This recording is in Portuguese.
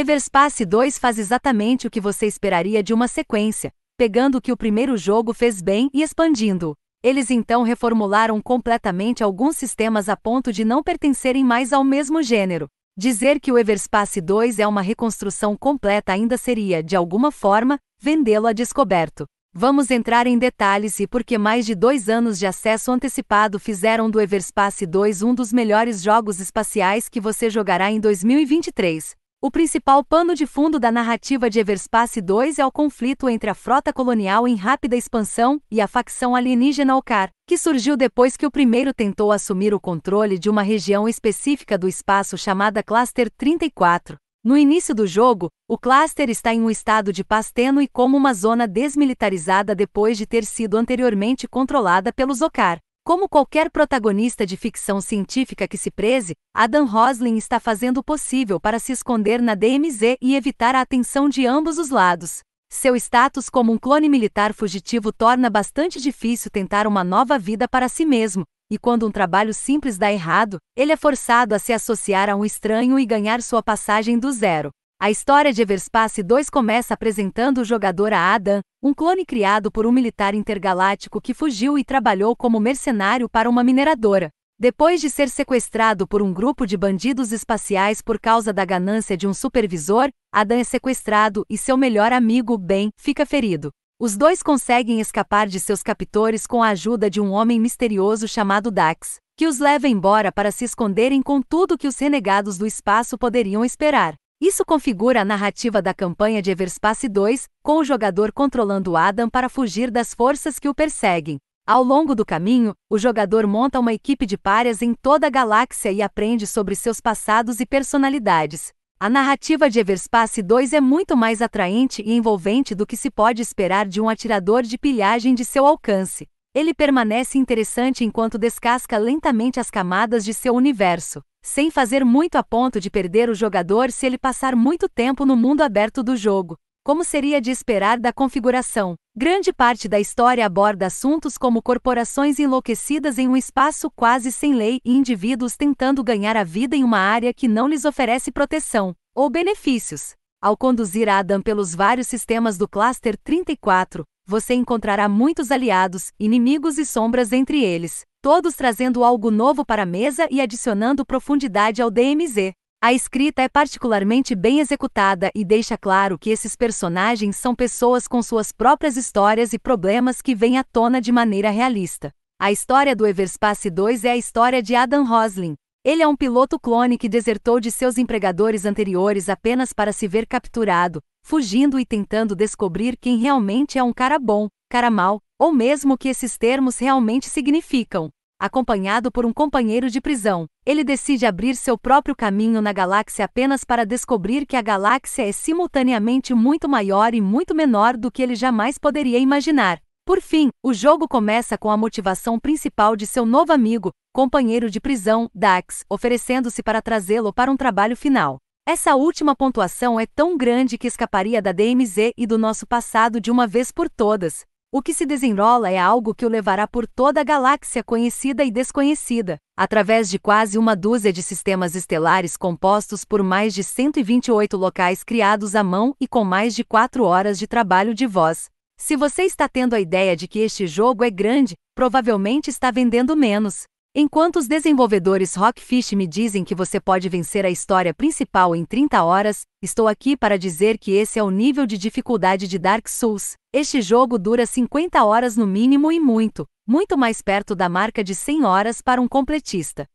Everspace 2 faz exatamente o que você esperaria de uma sequência, pegando o que o primeiro jogo fez bem e expandindo. Eles então reformularam completamente alguns sistemas a ponto de não pertencerem mais ao mesmo gênero. Dizer que o Everspace 2 é uma reconstrução completa ainda seria, de alguma forma, vendê-lo a descoberto. Vamos entrar em detalhes e por que mais de dois anos de acesso antecipado fizeram do Everspace 2 um dos melhores jogos espaciais que você jogará em 2023. O principal pano de fundo da narrativa de Everspace 2 é o conflito entre a frota colonial em rápida expansão e a facção alienígena Okar, que surgiu depois que o primeiro tentou assumir o controle de uma região específica do espaço chamada Cluster 34. No início do jogo, o cluster está em um estado de paz tênue como uma zona desmilitarizada depois de ter sido anteriormente controlada pelos Okar. Como qualquer protagonista de ficção científica que se preze, Adam Roslin está fazendo o possível para se esconder na DMZ e evitar a atenção de ambos os lados. Seu status como um clone militar fugitivo torna bastante difícil tentar uma nova vida para si mesmo, e quando um trabalho simples dá errado, ele é forçado a se associar a um estranho e ganhar sua passagem do zero. A história de Everspace 2 começa apresentando o jogador a Adam, um clone criado por um militar intergaláctico que fugiu e trabalhou como mercenário para uma mineradora. Depois de ser sequestrado por um grupo de bandidos espaciais por causa da ganância de um supervisor, Adam é sequestrado e seu melhor amigo, Ben, fica ferido. Os dois conseguem escapar de seus captores com a ajuda de um homem misterioso chamado Dax, que os leva embora para se esconderem com tudo que os renegados do espaço poderiam esperar. Isso configura a narrativa da campanha de Everspace 2, com o jogador controlando Adam para fugir das forças que o perseguem. Ao longo do caminho, o jogador monta uma equipe de párias em toda a galáxia e aprende sobre seus passados e personalidades. A narrativa de Everspace 2 é muito mais atraente e envolvente do que se pode esperar de um atirador de pilhagem de seu alcance. Ele permanece interessante enquanto descasca lentamente as camadas de seu universo sem fazer muito a ponto de perder o jogador se ele passar muito tempo no mundo aberto do jogo. Como seria de esperar da configuração? Grande parte da história aborda assuntos como corporações enlouquecidas em um espaço quase sem lei e indivíduos tentando ganhar a vida em uma área que não lhes oferece proteção ou benefícios. Ao conduzir Adam pelos vários sistemas do Cluster 34, você encontrará muitos aliados, inimigos e sombras entre eles, todos trazendo algo novo para a mesa e adicionando profundidade ao DMZ. A escrita é particularmente bem executada e deixa claro que esses personagens são pessoas com suas próprias histórias e problemas que vêm à tona de maneira realista. A história do Everspace 2 é a história de Adam Rosling, ele é um piloto clone que desertou de seus empregadores anteriores apenas para se ver capturado, fugindo e tentando descobrir quem realmente é um cara bom, cara mal, ou mesmo o que esses termos realmente significam. Acompanhado por um companheiro de prisão, ele decide abrir seu próprio caminho na galáxia apenas para descobrir que a galáxia é simultaneamente muito maior e muito menor do que ele jamais poderia imaginar. Por fim, o jogo começa com a motivação principal de seu novo amigo, companheiro de prisão, Dax, oferecendo-se para trazê-lo para um trabalho final. Essa última pontuação é tão grande que escaparia da DMZ e do nosso passado de uma vez por todas. O que se desenrola é algo que o levará por toda a galáxia conhecida e desconhecida, através de quase uma dúzia de sistemas estelares compostos por mais de 128 locais criados à mão e com mais de 4 horas de trabalho de voz. Se você está tendo a ideia de que este jogo é grande, provavelmente está vendendo menos. Enquanto os desenvolvedores Rockfish me dizem que você pode vencer a história principal em 30 horas, estou aqui para dizer que esse é o nível de dificuldade de Dark Souls. Este jogo dura 50 horas no mínimo e muito, muito mais perto da marca de 100 horas para um completista.